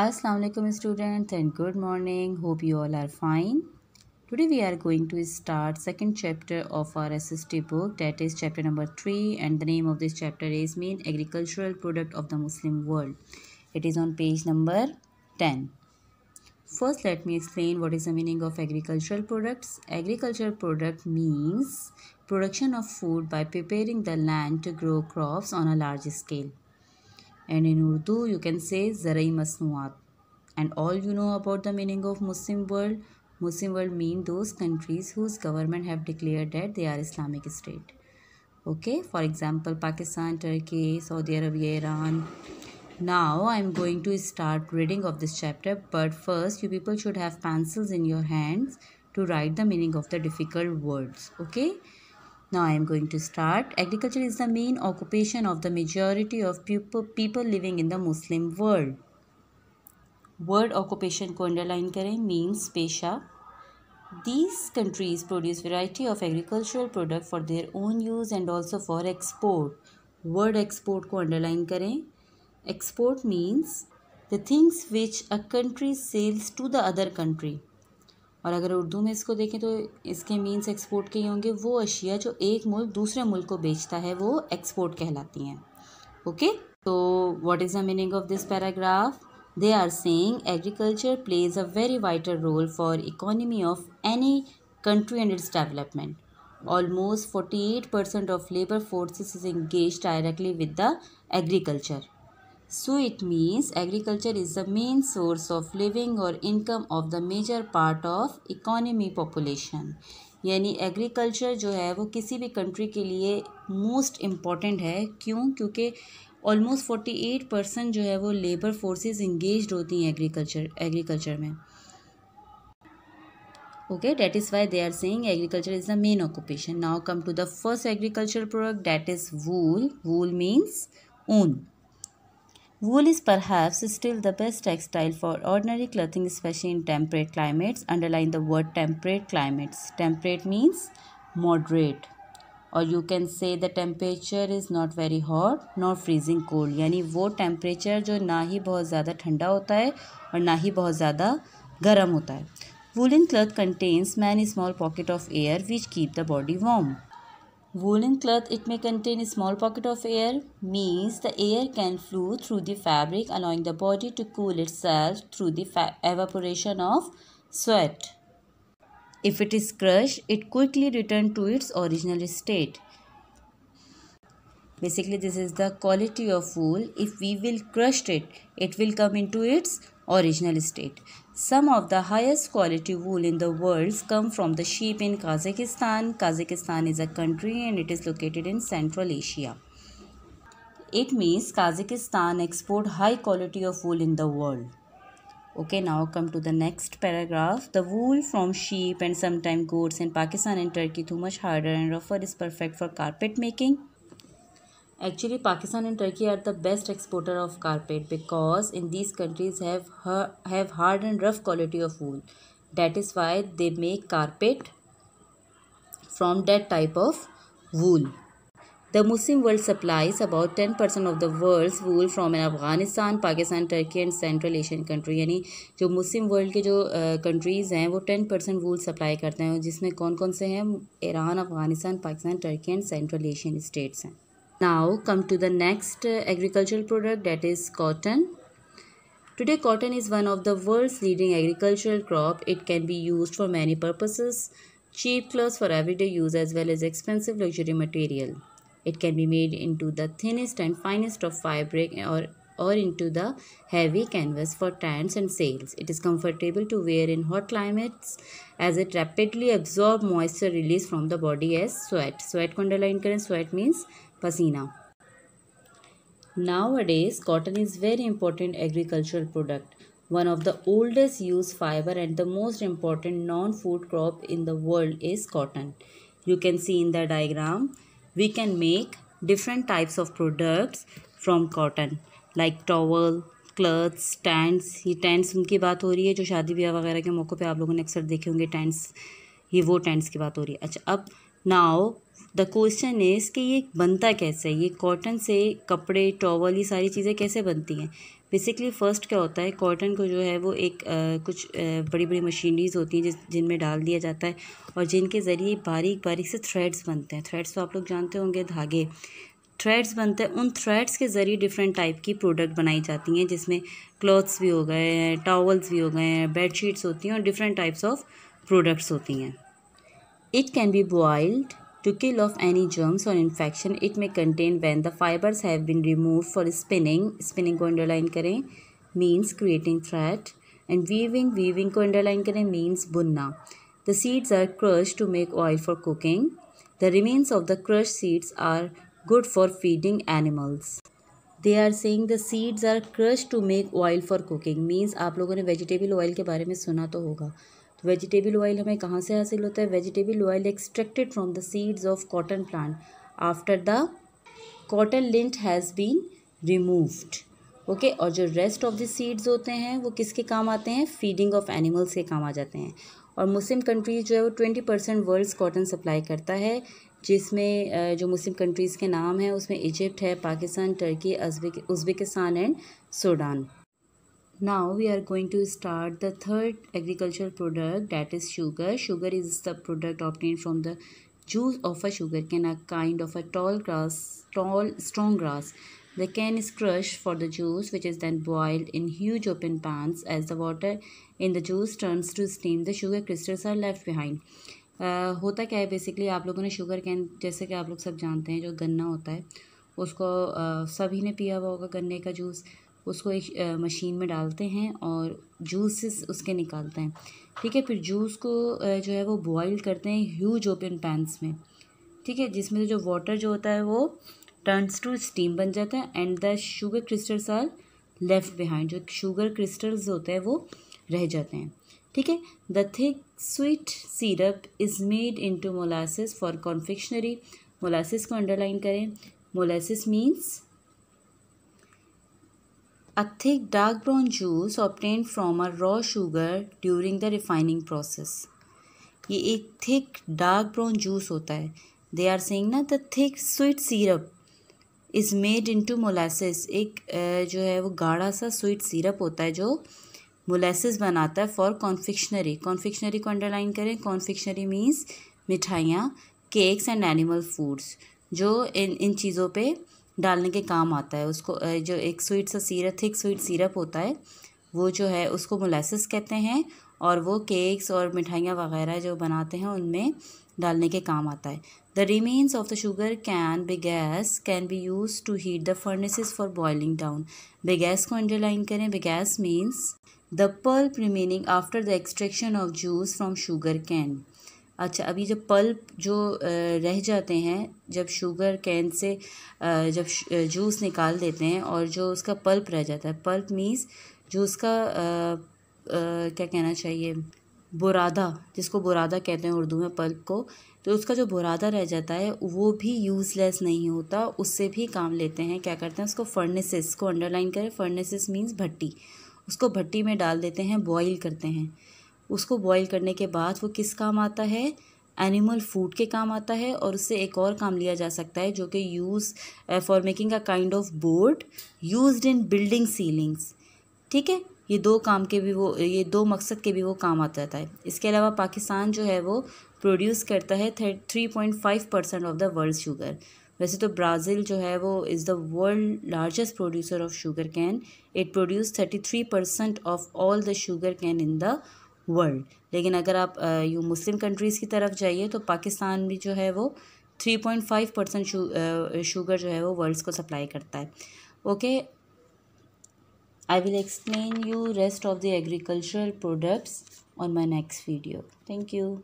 Assalamualaikum students and good morning. Hope you all are fine. Today we are going to start second chapter of our SST book that is chapter number 3 and the name of this chapter is main agricultural product of the Muslim world. It is on page number 10. First let me explain what is the meaning of agricultural products. Agricultural product means production of food by preparing the land to grow crops on a large scale and in Urdu you can say Zarai Masnuat. And all you know about the meaning of Muslim world, Muslim world mean those countries whose government have declared that they are Islamic state. Okay, for example, Pakistan, Turkey, Saudi Arabia, Iran. Now I am going to start reading of this chapter but first you people should have pencils in your hands to write the meaning of the difficult words. Okay. Now I am going to start. Agriculture is the main occupation of the majority of people people living in the Muslim world. Word occupation को underline करें means पेशा These countries produce variety of agricultural product for their own use and also for export. Word export को underline करें Export means the things which a country sells to the other country. और अगर उर्दू में इसको देखें तो इसके मीन्स एक्सपोर्ट के ही होंगे वो अशिया जो एक मुल्क दूसरे मुल्क को बेचता है वो एक्सपोर्ट कहलाती हैं ओके तो what is the meaning of this paragraph they are saying agriculture plays a very vital role for economy of any country and its development almost forty eight percent of labour forces is engage directly with the agriculture so it means agriculture is the main source of living और income of the major part of economy population यानी agriculture जो है वो किसी भी country के लिए most important है क्यों क्योंकि ऑलमोस्ट फोर्टी एट परसेंट जो है वो लेबर फोर्सेज इंगेज होती हैं एग्रीकल्चर एग्रीकल्चर में okay that is why they are saying agriculture is the main occupation now come to the first agriculture product that is wool wool means ऊन Wool is perhaps still the best textile for ordinary clothing, especially in temperate climates. Underline the word temperate climates. Temperate means moderate. Or you can say the temperature is not very hot nor freezing cold. Yani wo temperature jo nahi bohzada thanda hota hai or nahi bohzada garam hota hai. Woolen cloth contains many small pockets of air which keep the body warm. Woolen cloth it may contain a small pocket of air means the air can flow through the fabric allowing the body to cool itself through the evaporation of sweat. If it is crushed, it quickly returns to its original state. Basically, this is the quality of wool. If we will crush it, it will come into its original state. Some of the highest quality wool in the world come from the sheep in Kazakhstan. Kazakhstan is a country and it is located in Central Asia. It means Kazakhstan export high quality of wool in the world. Okay, now come to the next paragraph. The wool from sheep and sometimes goats in Pakistan and Turkey, too much harder and rougher, is perfect for carpet making. Actually Pakistan and Turkey are the best exporter of carpet because in these countries have hard and rough quality of wool that is why they make carpet from that type of wool the Muslim world supplies about ten percent of the world wool from an Afghanistan Pakistan Turkey and Central Asian country यानी जो मुस्लिम world के जो countries हैं वो ten percent वूल supply करते हैं जिसमें कौन कौन से हैं Iran Afghanistan Pakistan Turkey and Central Asian states हैं now come to the next uh, agricultural product that is cotton today cotton is one of the world's leading agricultural crop it can be used for many purposes cheap clothes for everyday use as well as expensive luxury material it can be made into the thinnest and finest of fabric or or into the heavy canvas for tents and sails. It is comfortable to wear in hot climates as it rapidly absorbs moisture released from the body as sweat. Sweat kundalini current sweat means पसीना nowadays cotton is very important agricultural product one of the oldest use fibre and the most important non food crop in the world is cotton you can see in the diagram we can make different types of products from cotton like towel cloth tents ये tents उनकी बात हो रही है जो शादी ब्याह वगैरह के मौक़ों पर आप लोगों ने अक्सर देखे होंगे टेंट्स ये वो टेंट्स की बात हो रही है अच्छा अब नाव द क्वेश्चन इज़ कि ये बनता कैसे ये कॉटन से कपड़े टॉवल ये सारी चीज़ें कैसे बनती हैं बेसिकली फ़र्स्ट क्या होता है कॉटन को जो है वो एक आ, कुछ आ, बड़ी बड़ी मशीनरीज होती हैं जिस जिनमें डाल दिया जाता है और जिनके ज़रिए बारीक बारीक से थ्रेड्स बनते हैं थ्रेड्स तो आप लोग जानते होंगे धागे थ्रेड्स बनते हैं उन थ्रेड्स के ज़रिए डिफरेंट टाइप की प्रोडक्ट बनाई जाती हैं जिसमें क्लॉथ्स भी हो गए हैं टॉवल्स भी हो गए हैं बेडशीट्स होती हैं और डिफरेंट टाइप्स ऑफ प्रोडक्ट्स होती हैं it can be boiled To kill off any germs or infection, it may contain when the fibers have been removed for spinning, spinning को underline करें means creating thread and weaving, weaving को underline करें means बुनना The seeds are crushed to make oil for cooking. The remains of the crushed seeds are good for feeding animals. They are saying They are saying the seeds are crushed to make oil for cooking means. आप लोगों ने vegetable oil के बारे में सुना तो होगा तो वेजिटेबल ऑयल हमें कहाँ से हासिल होता है vegetable oil extracted from the seeds of cotton plant after the cotton lint has been removed okay और जो रेस्ट ऑफ द सीड्स होते हैं वो किसके काम आते हैं फीडिंग ऑफ एनिमल्स के काम आ जाते हैं और मुस्लिम कंट्रीज़ जो है वो twenty percent world's cotton supply करता है जिसमें जो मुस्लिम कंट्रीज़ के नाम हैं उसमें इजिप्ट है Pakistan Turkey Uzbekistan and Sudan now we are going to start the third agricultural product that is sugar sugar is the product obtained from the juice of a sugar cane a kind of a tall grass tall strong grass the cane is crushed for the juice which is then boiled in huge open pans as the water in the juice turns to steam the sugar crystals are left behind uh, होता क्या है basically आप लोगों ने sugar cane जैसे कि आप लोग सब जानते हैं जो गन्ना होता है उसको uh, सभी ने पिया हुआ होगा गन्ने का जूस उसको एक मशीन में डालते हैं और जूसेस उसके निकालते हैं ठीक है फिर जूस को जो है वो बॉईल करते हैं ह्यूज ओपन पैंस में ठीक है जिसमें जो वाटर जो होता है वो टर्न्स टू स्टीम बन जाता है and the sugar crystals are left behind जो शुगर क्रिस्टल्स होते हैं वो रह जाते हैं ठीक है the thick sweet syrup is made to molasses for confectionery molasses को अंडरलाइन करें molasses means a thick dark brown juice obtained from a raw sugar during the refining process. ये एक thick dark brown juice होता है They are saying ना the thick sweet syrup is made into molasses. एक जो है वो गाढ़ा सा sweet syrup होता है जो मोलेसिस बनाता है फॉर कॉन्फिक्शनरी कॉन्फिक्शनरी को अंडरलाइन करें कॉन्फिक्शनरी मीन्स मिठाइयाँ केक्स एंड एनिमल फूड्स जो इन इन चीज़ों पे डालने के काम आता है उसको जो एक स्वीट सा सीरप थिक स्वीट सीरप होता है वो जो है उसको मोलासिस कहते हैं और वो केक्स और मिठाइयाँ वगैरह जो बनाते हैं उनमें डालने के काम आता है the remains of the sugar cane bagasse can be use to heat the furnaces for boiling down bagasse को अंडरलाइन करें bagasse means the pulp remaining after the extraction of juice from sugar cane अच्छा अभी जब pulp जो रह जाते हैं जब शुगर कैन से जब जूस निकाल देते हैं और जो उसका पल्प रह जाता है पल्प मीन्स जो उसका क्या कहना चाहिए बुरादा जिसको बुरादा कहते हैं उर्दू में पल्प को तो उसका जो बुरादा रह जाता है वो भी यूज़लेस नहीं होता उससे भी काम लेते हैं क्या करते हैं उसको फर्नेसिस को अंडरलाइन करें फर्नेसिस मीन्स भट्टी उसको भट्टी में डाल देते हैं बॉईल करते हैं उसको बॉईल करने के बाद वो किस काम आता है एनिमल फूड के काम आता है और उससे एक और काम लिया जा सकता है जो कि use for making a kind of board used in building ceilings ठीक है ये दो काम के भी वो ये दो मकसद के भी वो काम आता रहता है इसके अलावा पाकिस्तान जो है वो प्रोड्यूस करता है three point five percent of the world sugar वैसे तो ब्राज़ील जो है वो is the world largest producer of sugar cane it produce thirty three percent of all the sugar cane in the world लेकिन अगर आप यू मुस्लिम कंट्रीज़ की तरफ जाइए तो पाकिस्तान भी जो है वो three point five percent sugar जो है वो वर्ल्ड्स को सप्लाई करता है okay I will explain you rest of the agricultural products on my next video thank you